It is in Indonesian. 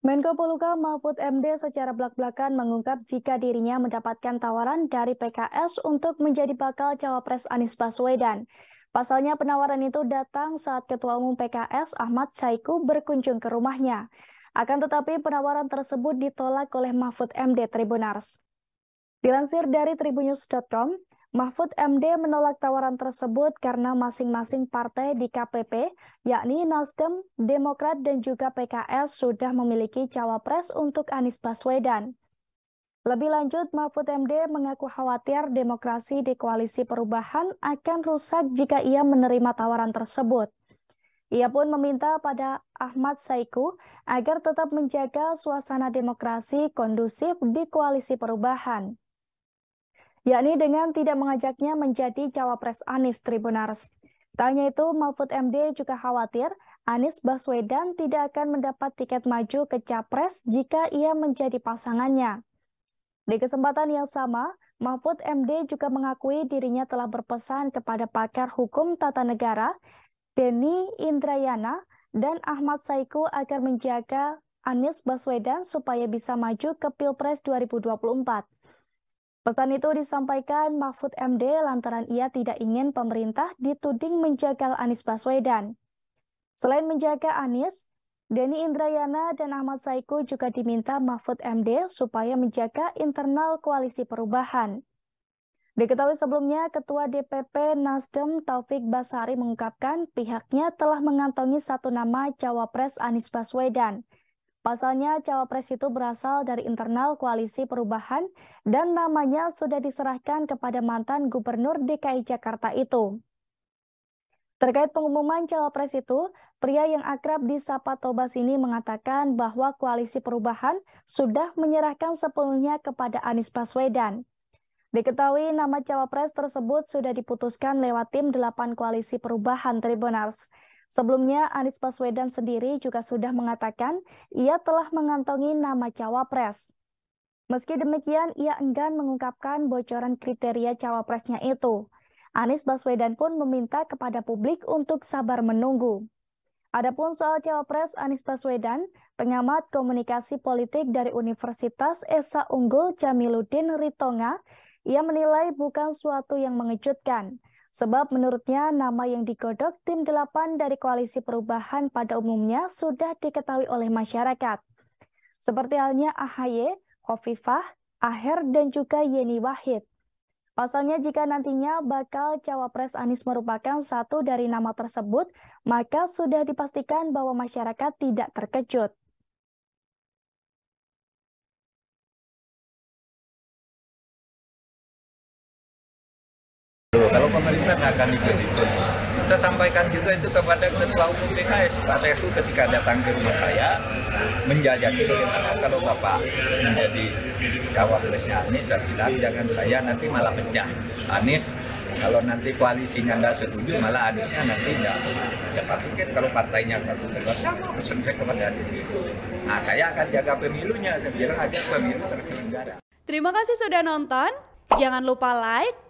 Menko Poluka Mahfud MD secara belak-belakan mengungkap jika dirinya mendapatkan tawaran dari PKS untuk menjadi bakal cawapres Anies Baswedan. Pasalnya penawaran itu datang saat Ketua Umum PKS Ahmad Saiku berkunjung ke rumahnya. Akan tetapi penawaran tersebut ditolak oleh Mahfud MD Tribunars. Dilansir dari tribunews.com, Mahfud MD menolak tawaran tersebut karena masing-masing partai di KPP, yakni Nasdem, Demokrat, dan juga PKS sudah memiliki cawapres untuk Anies Baswedan. Lebih lanjut, Mahfud MD mengaku khawatir demokrasi di koalisi perubahan akan rusak jika ia menerima tawaran tersebut. Ia pun meminta pada Ahmad Saiku agar tetap menjaga suasana demokrasi kondusif di koalisi perubahan yakni dengan tidak mengajaknya menjadi cawapres Anies Tribunars. Tanya itu, Mahfud MD juga khawatir Anies Baswedan tidak akan mendapat tiket maju ke Capres jika ia menjadi pasangannya. Di kesempatan yang sama, Mahfud MD juga mengakui dirinya telah berpesan kepada pakar hukum tata negara, Denny Indrayana, dan Ahmad Saiku agar menjaga Anies Baswedan supaya bisa maju ke Pilpres 2024. Pesan itu disampaikan Mahfud MD lantaran ia tidak ingin pemerintah dituding menjagal Anies Baswedan. Selain menjaga Anies, Denny Indrayana dan Ahmad Saiku juga diminta Mahfud MD supaya menjaga internal koalisi perubahan. Diketahui sebelumnya, Ketua DPP Nasdem Taufik Basari mengungkapkan pihaknya telah mengantongi satu nama Cawapres Anies Baswedan – Pasalnya, cawapres itu berasal dari internal koalisi perubahan dan namanya sudah diserahkan kepada mantan Gubernur DKI Jakarta itu. Terkait pengumuman cawapres itu, pria yang akrab di Sapa Tobas ini mengatakan bahwa koalisi perubahan sudah menyerahkan sepenuhnya kepada Anies Baswedan. Diketahui nama cawapres tersebut sudah diputuskan lewat tim 8 koalisi perubahan Tribunars. Sebelumnya, Anies Baswedan sendiri juga sudah mengatakan ia telah mengantongi nama cawapres. Meski demikian, ia enggan mengungkapkan bocoran kriteria cawapresnya itu. Anies Baswedan pun meminta kepada publik untuk sabar menunggu. Adapun soal cawapres Anies Baswedan, pengamat komunikasi politik dari Universitas Esa Unggul Jamiluddin Ritonga, ia menilai bukan suatu yang mengejutkan. Sebab menurutnya nama yang digodok tim delapan dari Koalisi Perubahan pada umumnya sudah diketahui oleh masyarakat. Seperti halnya AHY, Kofifah, Aher, dan juga Yeni Wahid. Pasalnya jika nantinya bakal cawapres Anies merupakan satu dari nama tersebut, maka sudah dipastikan bahwa masyarakat tidak terkejut. Kalau pemerintah akan ikut-ikut. Saya sampaikan juga itu kepada Ketua Umum PKS. Pak Sehu ketika datang ke rumah saya, menjajaki bagaimana kalau Bapak menjadi cawapresnya Anies, saya bilang jangan saya nanti malah pecah. Anies kalau nanti koalisinya nggak setuju malah Aniesnya nanti nggak ya Pak kalau partainya satu keluar sama pesan saya kepada Anies itu nah saya akan jaga pemilunya saya bilang agar pemilu terselenggara terima kasih sudah nonton jangan lupa like